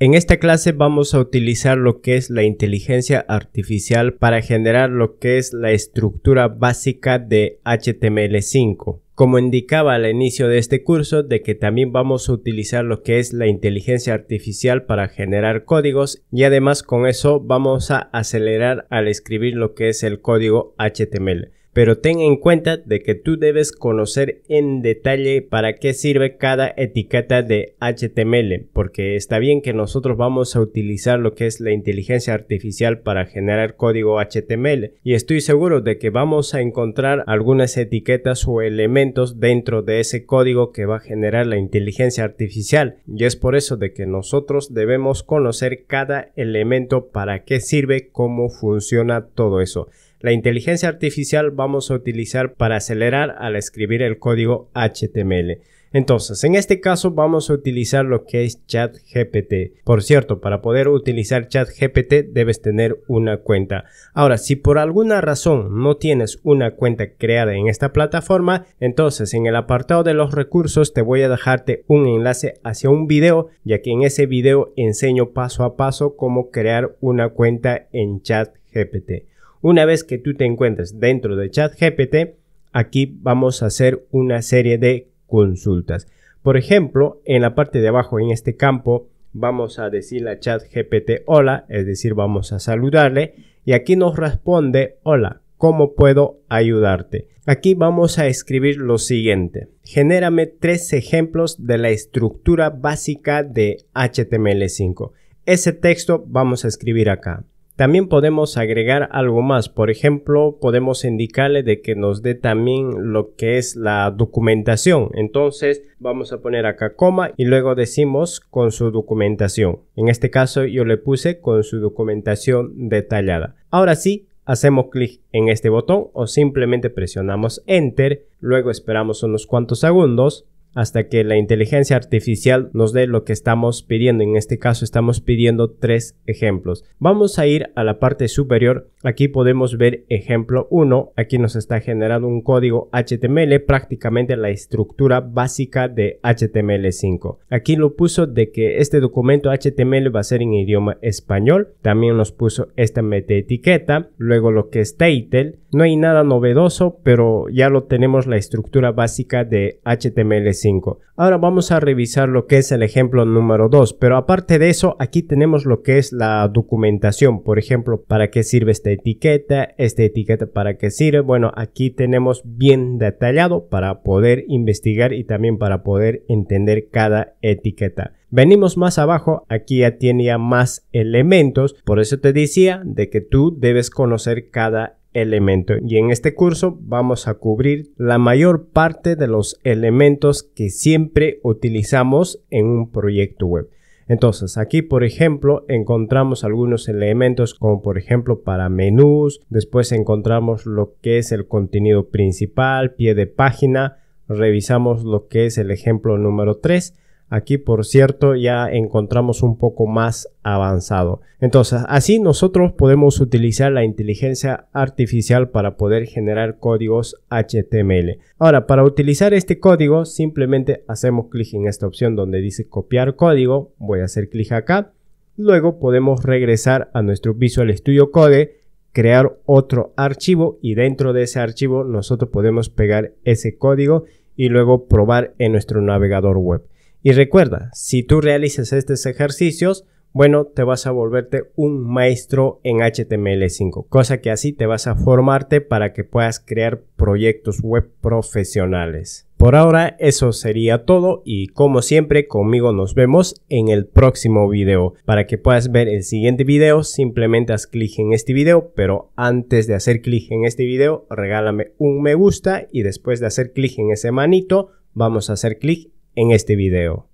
En esta clase vamos a utilizar lo que es la inteligencia artificial para generar lo que es la estructura básica de HTML5. Como indicaba al inicio de este curso de que también vamos a utilizar lo que es la inteligencia artificial para generar códigos y además con eso vamos a acelerar al escribir lo que es el código HTML pero ten en cuenta de que tú debes conocer en detalle para qué sirve cada etiqueta de HTML, porque está bien que nosotros vamos a utilizar lo que es la inteligencia artificial para generar código HTML y estoy seguro de que vamos a encontrar algunas etiquetas o elementos dentro de ese código que va a generar la inteligencia artificial y es por eso de que nosotros debemos conocer cada elemento para qué sirve, cómo funciona todo eso. La inteligencia artificial vamos a utilizar para acelerar al escribir el código HTML. Entonces, en este caso vamos a utilizar lo que es ChatGPT. Por cierto, para poder utilizar ChatGPT debes tener una cuenta. Ahora, si por alguna razón no tienes una cuenta creada en esta plataforma, entonces en el apartado de los recursos te voy a dejarte un enlace hacia un video, ya que en ese video enseño paso a paso cómo crear una cuenta en ChatGPT. Una vez que tú te encuentres dentro de ChatGPT, aquí vamos a hacer una serie de consultas. Por ejemplo, en la parte de abajo, en este campo, vamos a decirle a ChatGPT hola, es decir, vamos a saludarle y aquí nos responde hola, ¿cómo puedo ayudarte? Aquí vamos a escribir lo siguiente. Genérame tres ejemplos de la estructura básica de HTML5. Ese texto vamos a escribir acá. También podemos agregar algo más, por ejemplo, podemos indicarle de que nos dé también lo que es la documentación. Entonces vamos a poner acá coma y luego decimos con su documentación. En este caso yo le puse con su documentación detallada. Ahora sí, hacemos clic en este botón o simplemente presionamos enter, luego esperamos unos cuantos segundos hasta que la inteligencia artificial nos dé lo que estamos pidiendo. En este caso estamos pidiendo tres ejemplos. Vamos a ir a la parte superior. Aquí podemos ver ejemplo 1. Aquí nos está generando un código HTML, prácticamente la estructura básica de HTML5. Aquí lo puso de que este documento HTML va a ser en idioma español. También nos puso esta meta etiqueta. Luego lo que es title no hay nada novedoso, pero ya lo tenemos la estructura básica de HTML5. Ahora vamos a revisar lo que es el ejemplo número 2, pero aparte de eso, aquí tenemos lo que es la documentación, por ejemplo, para qué sirve esta etiqueta, esta etiqueta para qué sirve. Bueno, aquí tenemos bien detallado para poder investigar y también para poder entender cada etiqueta. Venimos más abajo, aquí ya tiene más elementos, por eso te decía de que tú debes conocer cada elemento y en este curso vamos a cubrir la mayor parte de los elementos que siempre utilizamos en un proyecto web. Entonces aquí por ejemplo encontramos algunos elementos como por ejemplo para menús, después encontramos lo que es el contenido principal, pie de página, revisamos lo que es el ejemplo número 3 Aquí, por cierto, ya encontramos un poco más avanzado. Entonces, así nosotros podemos utilizar la inteligencia artificial para poder generar códigos HTML. Ahora, para utilizar este código, simplemente hacemos clic en esta opción donde dice copiar código. Voy a hacer clic acá. Luego podemos regresar a nuestro Visual Studio Code, crear otro archivo y dentro de ese archivo nosotros podemos pegar ese código y luego probar en nuestro navegador web. Y recuerda, si tú realizas estos ejercicios, bueno, te vas a volverte un maestro en HTML5, cosa que así te vas a formarte para que puedas crear proyectos web profesionales. Por ahora eso sería todo y como siempre conmigo nos vemos en el próximo video. Para que puedas ver el siguiente video simplemente haz clic en este video, pero antes de hacer clic en este video regálame un me gusta y después de hacer clic en ese manito vamos a hacer clic en este video.